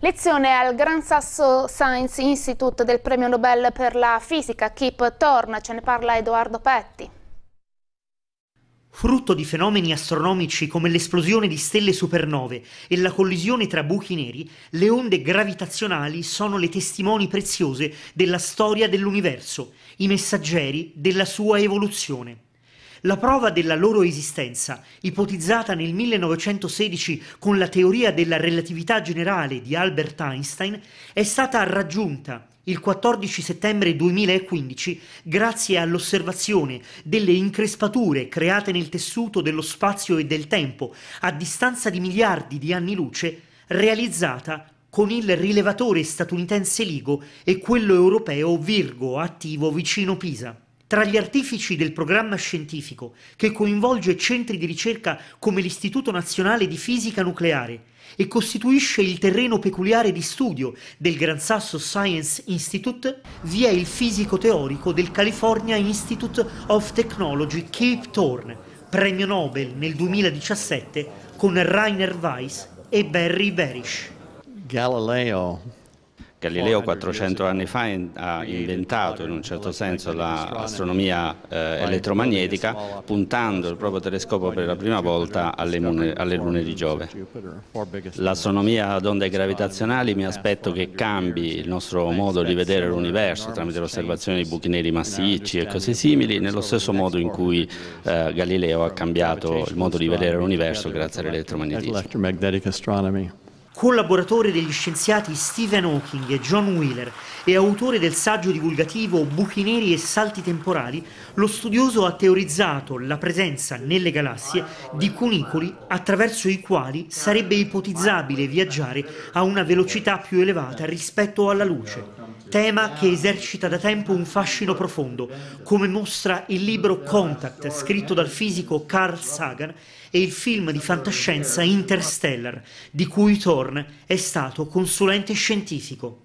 Lezione al Gran Sasso Science Institute del premio Nobel per la fisica, Kip torna, ce ne parla Edoardo Petti. Frutto di fenomeni astronomici come l'esplosione di stelle supernove e la collisione tra buchi neri, le onde gravitazionali sono le testimoni preziose della storia dell'universo, i messaggeri della sua evoluzione. La prova della loro esistenza, ipotizzata nel 1916 con la teoria della relatività generale di Albert Einstein, è stata raggiunta il 14 settembre 2015 grazie all'osservazione delle increspature create nel tessuto dello spazio e del tempo a distanza di miliardi di anni luce realizzata con il rilevatore statunitense LIGO e quello europeo Virgo attivo vicino Pisa. Tra gli artifici del programma scientifico, che coinvolge centri di ricerca come l'Istituto Nazionale di Fisica Nucleare e costituisce il terreno peculiare di studio del Gran Sasso Science Institute, vi è il fisico teorico del California Institute of Technology Cape Thorn, premio Nobel nel 2017 con Rainer Weiss e Barry Berish. Galileo Galileo 400 anni fa in, ha inventato in un certo senso l'astronomia eh, elettromagnetica puntando il proprio telescopio per la prima volta alle, lune, alle lune di Giove. L'astronomia ad onde gravitazionali mi aspetto che cambi il nostro modo di vedere l'universo tramite l'osservazione di buchi neri massicci e cose simili, nello stesso modo in cui eh, Galileo ha cambiato il modo di vedere l'universo grazie all'elettromagnetismo collaboratore degli scienziati Stephen Hawking e John Wheeler e autore del saggio divulgativo Buchi neri e salti temporali, lo studioso ha teorizzato la presenza nelle galassie di cunicoli attraverso i quali sarebbe ipotizzabile viaggiare a una velocità più elevata rispetto alla luce tema che esercita da tempo un fascino profondo, come mostra il libro Contact, scritto dal fisico Carl Sagan, e il film di fantascienza Interstellar, di cui Thorne è stato consulente scientifico.